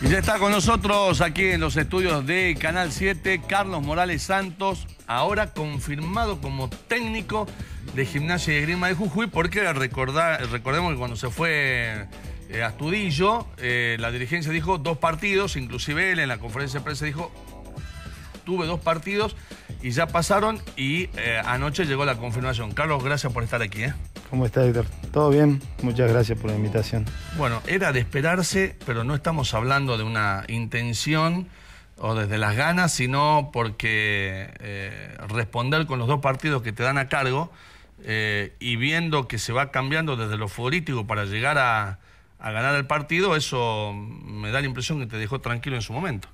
Y ya está con nosotros aquí en los estudios de Canal 7, Carlos Morales Santos, ahora confirmado como técnico de gimnasia y grima de Jujuy, porque recordar, recordemos que cuando se fue a eh, Astudillo, eh, la dirigencia dijo dos partidos, inclusive él en la conferencia de prensa dijo, tuve dos partidos y ya pasaron y eh, anoche llegó la confirmación. Carlos, gracias por estar aquí. ¿Cómo estás, Eduardo? Todo bien, muchas gracias por la invitación. Bueno, era de esperarse, pero no estamos hablando de una intención o desde las ganas, sino porque eh, responder con los dos partidos que te dan a cargo eh, y viendo que se va cambiando desde lo futbolístico para llegar a, ganar el partido, eso me da la impresión que te dejó tranquilo en su momento.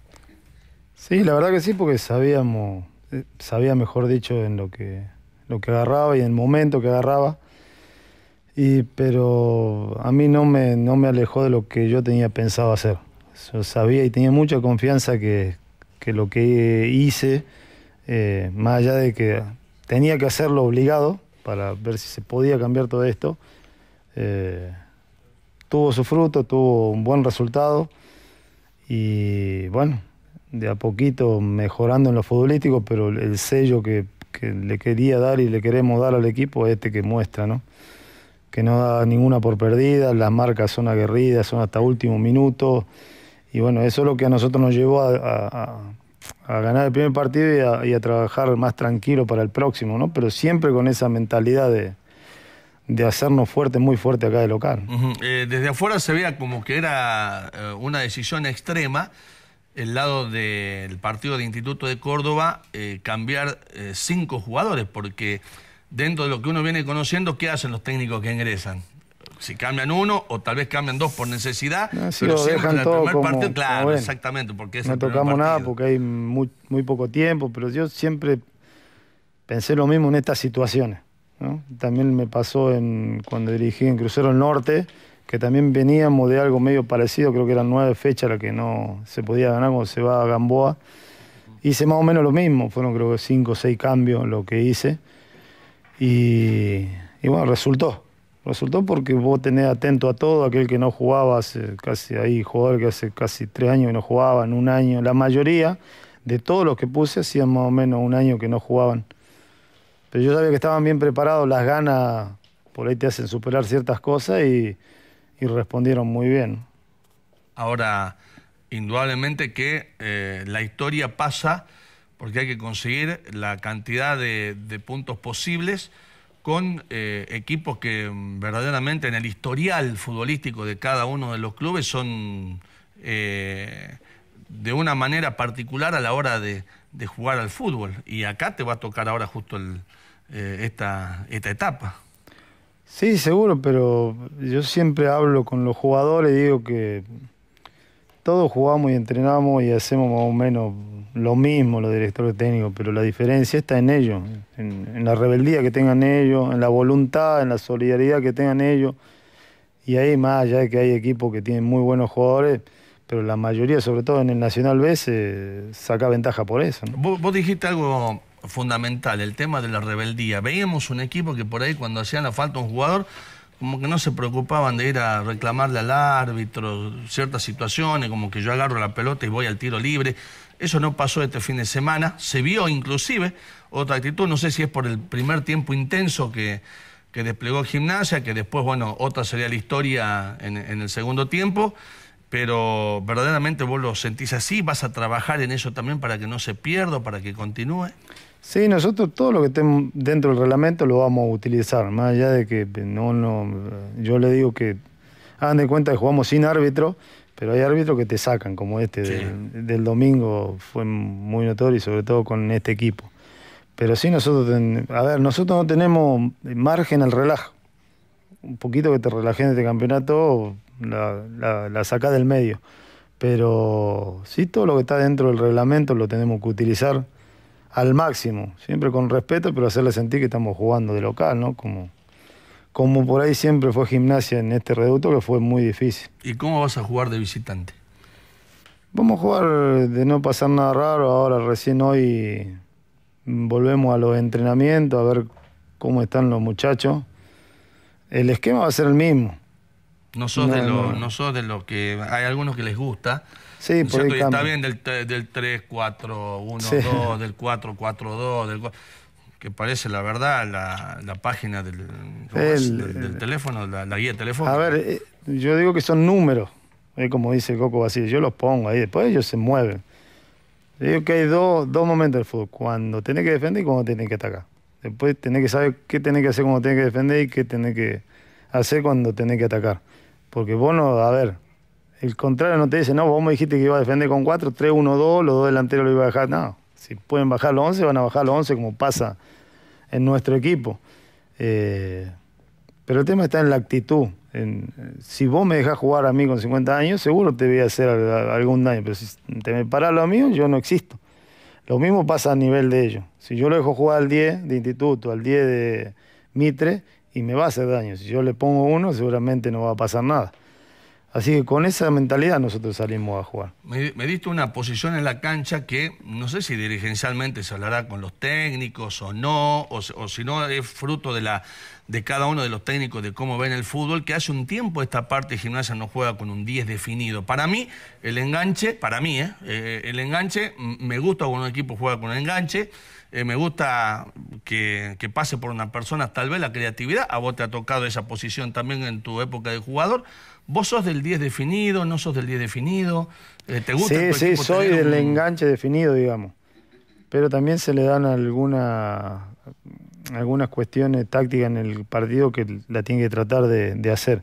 Sí, la verdad que sí, porque sabíamos, eh, sabía mejor dicho en lo que, lo que agarraba y en el momento que agarraba. Y, pero a mí no me, no alejó de lo que yo tenía pensado hacer. Yo sabía y tenía mucha confianza que, que lo que hice, eh, más allá de que tenía que hacerlo obligado para ver si se podía cambiar todo esto, eh, tuvo su fruto, tuvo un buen resultado y bueno, de a poquito mejorando en lo futbolístico, pero el sello que, que le quería dar y le queremos dar al equipo es este que muestra, ¿no? que no da ninguna por perdida, las marcas son aguerridas, son hasta último minuto. Y bueno, eso es lo que a nosotros nos llevó a, ganar el primer partido y a, trabajar más tranquilo para el próximo, ¿no? Pero siempre con esa mentalidad de, hacernos fuerte, muy fuerte acá de local. Eh, desde afuera se veía como que era eh, una decisión extrema el lado del partido de Instituto de Córdoba eh, cambiar cinco jugadores, porque dentro de lo que uno viene conociendo, ¿qué hacen los técnicos que ingresan? Si cambian uno o tal vez cambian dos por necesidad, si pero lo siempre dejan en el todo primer partido, claro, exactamente, porque es no tocamos nada porque hay muy, muy poco tiempo, pero yo siempre pensé lo mismo en estas situaciones. También me pasó en, cuando dirigí en Crucero del Norte, que también veníamos de algo medio parecido, creo que eran nueve fechas las que no se podía ganar cuando se va a Gamboa. Hice más o menos lo mismo, fueron creo que cinco o seis cambios lo que hice. Y, bueno, resultó. Resultó porque vos tenés atento a todo, aquel que no jugaba hace casi ahí, jugador que hace casi tres años que no jugaban un año. La mayoría de todos los que puse hacían más o menos un año que no jugaban. Pero yo sabía que estaban bien preparados, las ganas por ahí te hacen superar ciertas cosas y, respondieron muy bien. Ahora, indudablemente que eh, la historia pasa porque hay que conseguir la cantidad de, puntos posibles con eh, equipos que mm, verdaderamente en el historial futbolístico de cada uno de los clubes son eh, de una manera particular a la hora de, jugar al fútbol. Y acá te va a tocar ahora justo eh, esta, esta etapa. Sí, seguro, pero yo siempre hablo con los jugadores y digo que todos jugamos y entrenamos y hacemos más o menos lo mismo los directores técnicos, pero la diferencia está en ellos, en, la rebeldía que tengan ellos, en la voluntad, en la solidaridad que tengan ellos. Y ahí más allá de que hay equipos que tienen muy buenos jugadores, pero la mayoría, sobre todo en el Nacional B, se saca ventaja por eso. ¿Vos, dijiste algo fundamental, el tema de la rebeldía. Veíamos un equipo que por ahí cuando hacían la falta un jugador como que no se preocupaban de ir a reclamarle al árbitro ciertas situaciones, como que yo agarro la pelota y voy al tiro libre. Eso no pasó este fin de semana. Se vio inclusive otra actitud, no sé si es por el primer tiempo intenso que, que desplegó Gimnasia, que después, bueno, otra sería la historia en, en el segundo tiempo pero verdaderamente vos lo sentís así, vas a trabajar en eso también para que no se pierda, para que continúe. Sí, nosotros todo lo que esté dentro del reglamento lo vamos a utilizar, más allá de que eh, no, no eh, yo le digo que hagan de cuenta que jugamos sin árbitro, pero hay árbitros que te sacan, como este del, domingo, fue muy notorio, y sobre todo con este equipo. Pero sí, nosotros, a ver, nosotros no tenemos margen al relajo. Un poquito que te relajes en este campeonato, la, saca del medio. Pero si todo lo que está dentro del reglamento lo tenemos que utilizar al máximo, siempre con respeto, pero hacerle sentir que estamos jugando de local, ¿no? Como, como por ahí siempre fue gimnasia en este reducto, que fue muy difícil. ¿Y cómo vas a jugar de visitante? Vamos a jugar de no pasar nada raro. Ahora, recién hoy volvemos a los entrenamientos, a ver cómo están los muchachos. El esquema va a ser el mismo. No sos, de los, que. Hay algunos que les gusta. Sí, por Está bien del, del 3, 4, 1, 2, del 4, 4, 2, del que parece la verdad la, página del, del, teléfono, la, guía guía teléfono. A ver, eh, yo digo que son números, como dice Coco así yo los pongo ahí, después ellos se mueven. digo que hay dos, dos momentos del fútbol, cuando tenés que defender y cuando tenés que atacar. Después tenés que saber qué tiene que hacer cuando tenés que defender y qué tiene que hacer cuando tenés que atacar. Porque vos no, a ver, el contrario no te dice, no, vos me dijiste que iba a defender con 4, 3, 1, 2, los dos delanteros lo iba a dejar. No, si pueden bajar los 11, van a bajar los 11 como pasa en nuestro equipo. Eh, pero el tema está en la actitud. si vos me dejás jugar a mí con 50 años, seguro te voy a hacer algún daño, pero si te me paras lo mío, yo no existo. Lo mismo pasa a nivel de ellos. Si yo lo dejo jugar al 10 de instituto, al 10 de Mitre, y me va a hacer daño. Si yo le pongo uno, seguramente no va a pasar nada. Así que con esa mentalidad nosotros salimos a jugar. Me, diste una posición en la cancha que no sé si dirigencialmente se hablará con los técnicos o no, o si no es fruto de la, de cada uno de los técnicos de cómo ven el fútbol, que hace un tiempo esta parte de gimnasia no juega con un 10 definido. Para mí, el enganche, para mí, eh, eh, el enganche, me gusta cuando un equipo juega con un enganche, eh, me gusta que, pase por una persona, tal vez la creatividad, a vos te ha tocado esa posición también en tu época de jugador. Vos sos del 10 definido, no sos del 10 definido, ¿te gusta? Sí, sí, soy del enganche definido, digamos. Pero también se le dan alguna algunas cuestiones tácticas en el partido que la tiene que tratar de, hacer.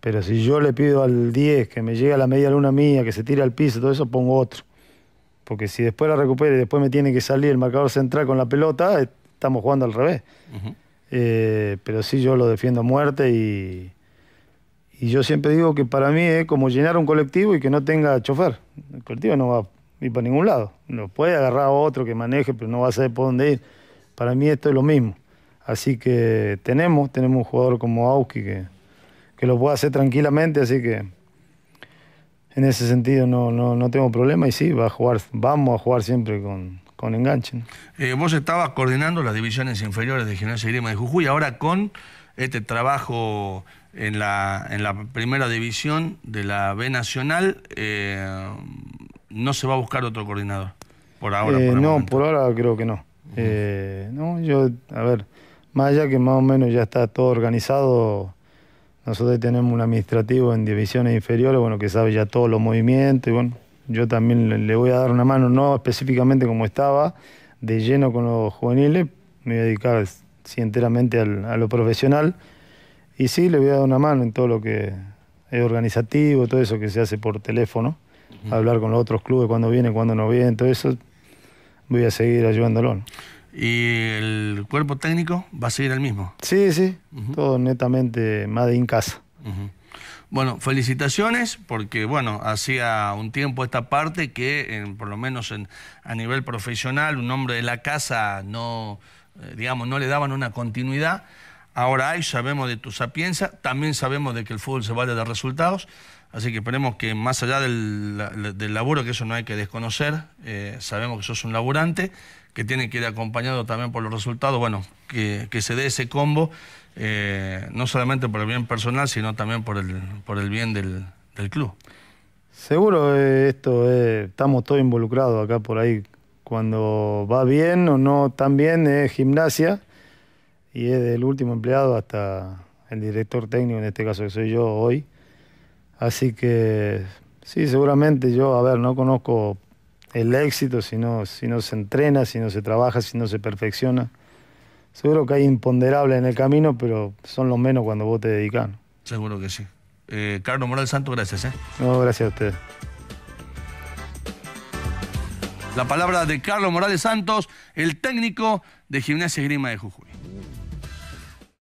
Pero si yo le pido al 10 que me llegue a la media luna mía, que se tire al piso, todo eso, pongo otro. Porque si después la recupere y después me tiene que salir el marcador central con la pelota, estamos jugando al revés. Eh, pero sí, yo lo defiendo a muerte y, y yo siempre digo que para mí es como llenar un colectivo y que no tenga chofer. El colectivo no va a ir para ningún lado. Lo puede agarrar a otro que maneje, pero no va a saber por dónde ir. Para mí esto es lo mismo. Así que tenemos, tenemos un jugador como Auski que, que lo puede hacer tranquilamente, así que en ese sentido no, no, tengo problema y sí, va a jugar, vamos a jugar siempre con, enganche. Eh, vos estabas coordinando las divisiones inferiores de General y de Jujuy, ahora con este trabajo en la, en la primera división de la B Nacional, eh, ¿no se va a buscar otro coordinador? Por ahora. Eh, por no, por ahora creo que no. Eh, no, yo, a ver, más allá que más o menos ya está todo organizado, nosotros tenemos un administrativo en divisiones inferiores, bueno, que sabe ya todos los movimientos, y bueno, yo también le voy a dar una mano, no específicamente como estaba, de lleno con los juveniles, me voy a dedicar enteramente a lo profesional, y sí, le voy a dar una mano en todo lo que es organizativo, todo eso que se hace por teléfono, hablar con los otros clubes, cuando vienen, cuando no vienen, todo eso voy a seguir ayudándolo. ¿Y el cuerpo técnico va a seguir el mismo? Sí, sí, todo netamente más en casa. Bueno, felicitaciones porque, bueno, hacía un tiempo esta parte que, por lo menos en, a nivel profesional, un hombre de la casa no, eh, digamos, no le daban una continuidad ahora hay, sabemos de tu sapiencia, también sabemos de que el fútbol se vale de resultados, así que esperemos que más allá del, laburo, que eso no hay que desconocer, eh, sabemos que sos un laburante, que tiene que ir acompañado también por los resultados, bueno, que, se dé ese combo, eh, no solamente por el bien personal, sino también por el, por el bien del, club. Seguro eh, esto, estamos todos involucrados acá por ahí. Cuando va bien o no tan bien es gimnasia y es del último empleado hasta el director técnico, en este caso que soy yo hoy. Así que sí, seguramente yo, a ver, no conozco el éxito si no, si no se entrena, si no se trabaja, si no se perfecciona. Seguro que hay imponderables en el camino, pero son los menos cuando vos te dedicas. Seguro que sí. Eh, Carlos Morales Santos, gracias. ¿eh? No, gracias a ustedes. La palabra de Carlos Morales Santos, el técnico de Gimnasia Grima de Jujuy.